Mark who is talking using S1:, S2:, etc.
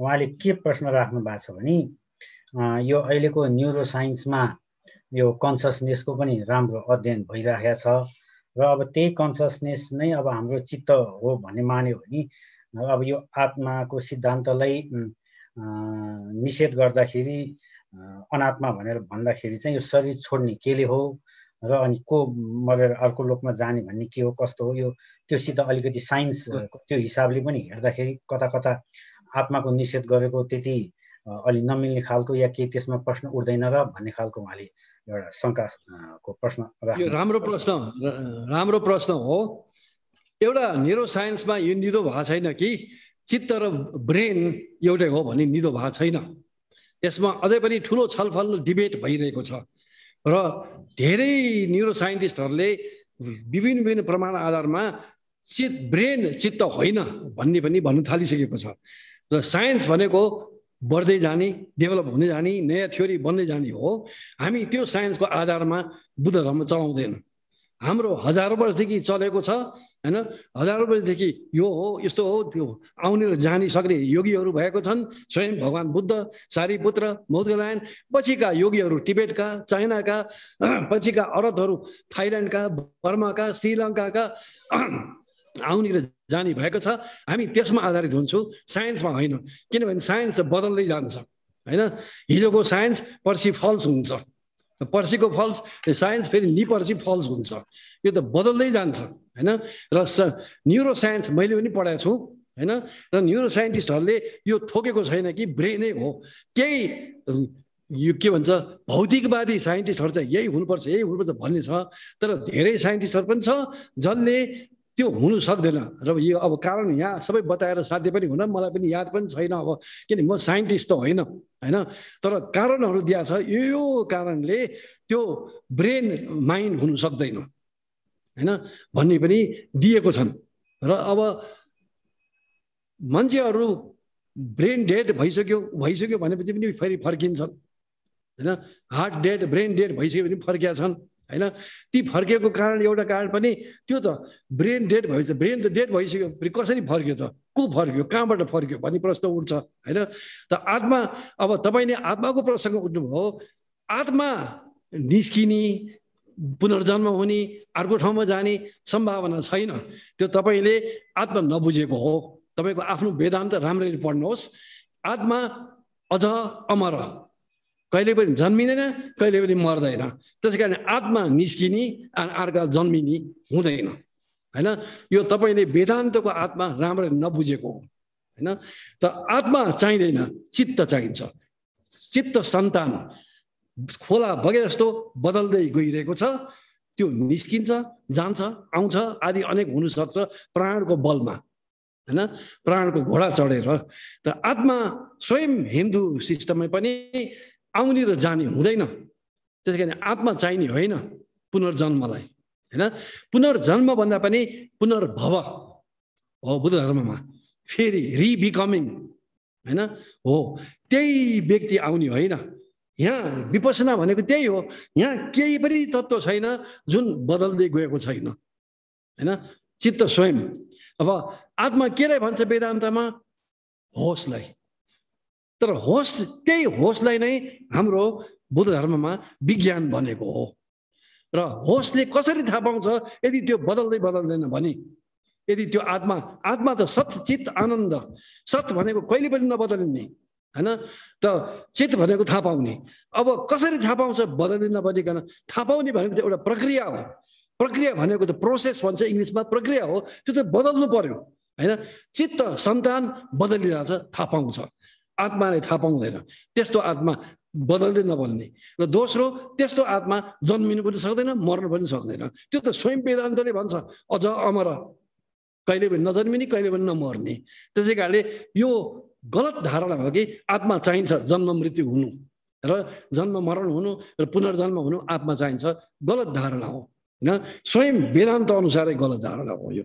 S1: उहाँले के प्रश्न राख्नु भएको छ भने यो अहिलेको न्युरो साइन्समा यो कन्सियसनेसको पनि राम्रो अध्ययन भइराखेको छ र अब त्यही कन्सियसनेस नै अब हाम्रो चित्त हो भन्ने मान्यो भने अब यो आत्माको सिद्धान्तलाई निषेध गर्दाखेरि अनात्मा भनेर भन्दाखेरि चाहिँ यो शरीर छोड्ने केले हो र अनि को मरेर अर्को लोकमा जाने भन्ने के हो कस्तो हो यो त्योसित अलिकति साइन्स त्यो हिसाबले पनि हेर्दाखेरि कता कता आत्माको निषेध गरेको त्यति अलि नमिल्ने खालको या केही त्यसमा प्रश्न उठ्दैन र भन्ने खालको उहाँले एउटा शङ्काको प्रश्न
S2: राम्रो प्रश्न राम्रो प्रश्न हो एउटा न्युरो साइन्समा यो निदो भएको छैन कि चित्त र ब्रेन एउटै हो भन्ने निदो भएको छैन यसमा अझै पनि ठुलो छलफल डिबेट भइरहेको छ र धेरै न्युरो साइन्टिस्टहरूले विभिन्न विभिन्न प्रमाण आधारमा चित ब्रेन चित्त होइन भन्ने पनि भन्नु थालिसकेको छ र साइन्स भनेको बढ्दै जाने डेभलप हुँदै जाने नयाँ थ्योरी बन्दै जाने हो हामी त्यो साइन्सको आधारमा बुद्ध धर्म चलाउँदैन हाम्रो हजारौँ वर्षदेखि चलेको छ होइन हजारौँ वर्षदेखि यो हो यस्तो हो त्यो आउने जानी सक्ने योगीहरू भएको छन् स्वयं भगवान् बुद्ध सारीपुत्र मौद्गलायन पछिका योगीहरू टिबेटका चाइनाका पछिका अरतहरू थाइल्यान्डका बर्माका श्रीलङ्काका आउनेर जाने भएको छ हामी त्यसमा आधारित हुन्छौँ साइन्समा होइन किनभने साइन्स त बदल्दै जान्छ होइन हिजोको साइन्स पर्सि फल्स हुन्छ पर्सिको फल्स साइन्स फेरि निपर्सि फल्स हुन्छ यो त बदल्दै जान्छ होइन र न्युरो साइन्स मैले पनि पढाएको छु होइन र न्युरो साइन्टिस्टहरूले यो ठोकेको छैन कि ब्रेनै हो केही यो के भन्छ भौतिकवादी साइन्टिस्टहरू चाहिँ यही हुनुपर्छ यही हुनुपर्छ भन्ने छ तर धेरै साइन्टिस्टहरू पनि छ जसले त्यो हुनु सक्दैन र यो अब कारण यहाँ सबै बताएर साध्य पनि हुन मलाई पनि याद पनि छैन अब किनभने म साइन्टिस्ट त होइन होइन तर कारणहरू दिया छ यो कारणले त्यो ब्रेन माइन्ड हुनु सक्दैन होइन भन्ने पनि दिएको छन् र अब मान्छेहरू ब्रेन डेड भइसक्यो भइसक्यो भनेपछि पनि फेरि फर्किन्छन् होइन हार्ट डेड ब्रेन डेड भइसक्यो भने फर्किया छन् होइन ती फर्केको कारण एउटा कारण पनि त्यो त ब्रेन डेड भयो ब्रेन त डेड भइसक्यो कसरी फर्क्यो त को फर्क्यो कहाँबाट फर्क्यो भन्ने प्रश्न उठ्छ होइन त आत्मा अब तपाईँले आत्माको प्रसङ्ग उठ्नुभयो आत्मा निस्किने पुनर्जन्म हुने अर्को ठाउँमा जाने सम्भावना छैन त्यो तपाईँले आत्मा नबुझेको हो तपाईँको आफ्नो वेदान्त राम्ररी पढ्नुहोस् आत्मा अझ अमर कहिले पनि जन्मिँदैन कहिले पनि मर्दैन त्यस कारण आत्मा निस्किने अनि अर्का जन्मिने हुँदैन होइन यो तपाईँले वेदान्तको आत्मा राम्ररी नबुझेको हो होइन त आत्मा चाहिँदैन चित्त चाहिन्छ चित्त सन्तान खोला बगे जस्तो बदल्दै गइरहेको छ त्यो निस्किन्छ जान्छ आउँछ आदि अनेक हुनसक्छ प्राणको बलमा होइन प्राणको घोडा चढेर त आत्मा स्वयं हिन्दू सिस्टममै पनि आउने र जाने हुँदैन त्यस कारण आत्मा चाहिने होइन पुनर्जन्मलाई होइन पुनर्जन्म भन्दा पनि पुनर्भव हो बुद्ध धर्ममा फेरि रिबिकमिङ होइन हो त्यही व्यक्ति आउने होइन यहाँ विपसना भनेको त्यही हो यहाँ केही पनि तत्त्व छैन जुन बदल्दै गएको छैन होइन चित्त स्वयं अब आत्मा केलाई भन्छ वेदान्तमा होसलाई तर होस त्यही होसलाई नै हाम्रो बुद्ध धर्ममा विज्ञान भनेको हो र होसले कसरी थाहा पाउँछ यदि त्यो बदल्दै बदल्दैन भने यदि त्यो आत्मा आत्मा त सत चित्त आनन्द सत भनेको कहिले पनि नबदलिने होइन त चित्त भनेको थाहा पाउने अब कसरी थाहा पाउँछ बदलिन नबनिकन थाहा पाउने भनेको त एउटा प्रक्रिया हो प्रक्रिया भनेको त प्रोसेस भन्छ इङ्ग्लिसमा प्रक्रिया हो त्यो त बदल्नु पर्यो होइन चित्त सन्तान बदलिरहेछ थाहा पाउँछ आत्माले थाहा पाउँदैन त्यस्तो आत्मा बदल्दै नबल्ने र दोस्रो त्यस्तो आत्मा जन्मिनु पनि सक्दैन मर्नु पनि सक्दैन त्यो त स्वयं वेदान्तले भन्छ अझ अमर कहिले पनि नजन्मिने कहिले पनि नमर्ने त्यसै कारणले यो गलत धारणा हो कि आत्मा चाहिन्छ जन्म मृत्यु हुनु र जन्म मरण हुनु र पुनर्जन्म हुनु आत्मा चाहिन्छ गलत धारणा हो होइन स्वयं वेदान्त अनुसारै गलत धारणा हो यो